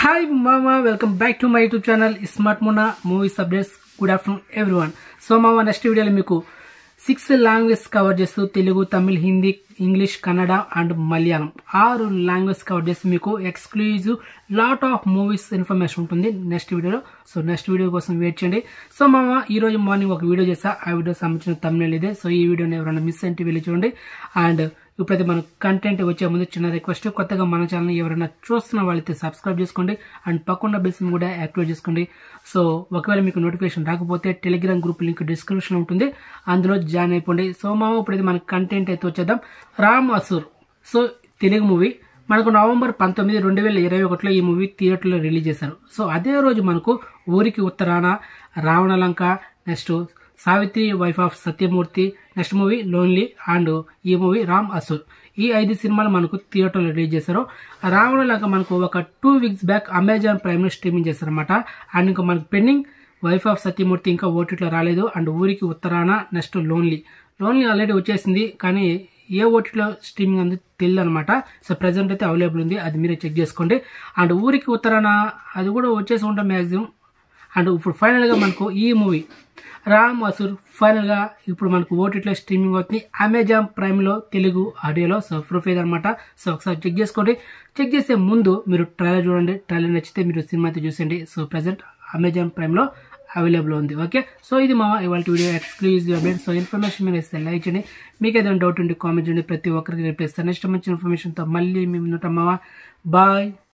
hi మామ welcome back to my YouTube channel smart Mona movies updates good afternoon one so మామ next వీడియోలో మీకు six language cover చేస్తూ Telugu Tamil Hindi English Kannada and Malayalam ఆరు language cover చేసి మీకు exclusive lot of movies information ఉంటుంది నెక్స్ట్ వీడియోలో సో నెక్స్ట్ వీడియో కోసం వెయిట్ చేయండి సో మామ ఈ రోజు మార్నింగ్ ఒక వీడియో చేస్తా ఆ వీడియో సంబంధించిన తమిళ ఇదే సో ఈ వీడియోని ఎవరైనా మిస్ అంటే వెళ్ళి చూడండి అండ్ ఇప్పుడైతే మన కంటెంట్ వచ్చే ముందు చిన్న రిక్వెస్ట్ కొత్తగా మన ఛానల్ ఎవరైనా చూస్తున్న వాళ్ళైతే సబ్స్క్రైబ్ చేసుకోండి అండ్ పక్కన బెల్స్ని కూడా యాక్టివేట్ చేసుకోండి సో ఒకవేళ మీకు నోటిఫికేషన్ రాకపోతే టెలిగ్రామ్ గ్రూప్ లింక్ డిస్క్రిప్షన్ ఉంటుంది అందులో జాయిన్ అయిపోండి సో మామ ఇప్పుడైతే మన కంటెంట్ అయితే వచ్చేద్దాం రామ్ అసూర్ సో తెలుగు మూవీ మనకు నవంబర్ పంతొమ్మిది రెండు వేల ఇరవై ఒకటిలో ఈ మూవీ థియేటర్లో రిలీజ్ చేశారు సో అదే రోజు మనకు ఊరికి ఉత్తరాన Ravanalanka next Savitri wife of Satyamurthy next movie lonely and ఈ మూవీ రామ్ అసూర్ ఈ ఐదు సినిమాలు మనకు థియేటర్లో రిలీజ్ చేశారు రాముడు లాగా మనకు ఒక టూ వీక్స్ బ్యాక్ అమెజాన్ ప్రైమ్లో స్ట్రీమింగ్ చేశారనమాట అండ్ ఇంకా మనకు పెండింగ్ వైఫ్ ఆఫ్ సత్యమూర్తి ఇంకా ఓటీటీలో రాలేదు అండ్ ఊరికి ఉత్తరాన నెక్స్ట్ లోన్లీ లోన్లీ ఆల్రెడీ వచ్చేసింది కానీ ఏ ఓటీలో స్ట్రీమింగ్ అనేది తెలియదు అనమాట సో ప్రజెంట్ అయితే అవైలబుల్ ఉంది అది మీరే చెక్ చేసుకోండి అండ్ ఊరికి ఉత్తరాన అది కూడా వచ్చేసి ఉంటాం మ్యాక్సిమం అండ్ ఇప్పుడు ఫైనల్గా మనకు ఈ మూవీ రామ్ అసూర్ ఫైనల్గా ఇప్పుడు మనకు ఓటీటీలో స్ట్రీమింగ్ అవుతుంది అమెజాన్ ప్రైమ్లో తెలుగు ఆడియోలో సో ప్రూఫ్ అనమాట సో ఒకసారి చెక్ చేసుకోండి చెక్ చేసే ముందు మీరు ట్రైలర్ చూడండి ట్రైలర్ నచ్చితే మీరు సినిమా అయితే చూసండి సో ప్రజెంట్ అమెజాన్ ప్రైమ్లో అవైలబుల్ ఉంది ఓకే సో ఇది మా ఇవాళ video exclusive update so information మీరు ఇస్తే లైక్ చేయండి మీకు ఏదైనా డౌట్ ఉంటే కామెంట్ చేయండి ప్రతి ఒక్కరికి రిప్లై ఇస్తాను నెక్స్ట్ మంచి ఇన్ఫర్మేషన్తో మళ్ళీ మేము ఉంటాం మావా బాయ్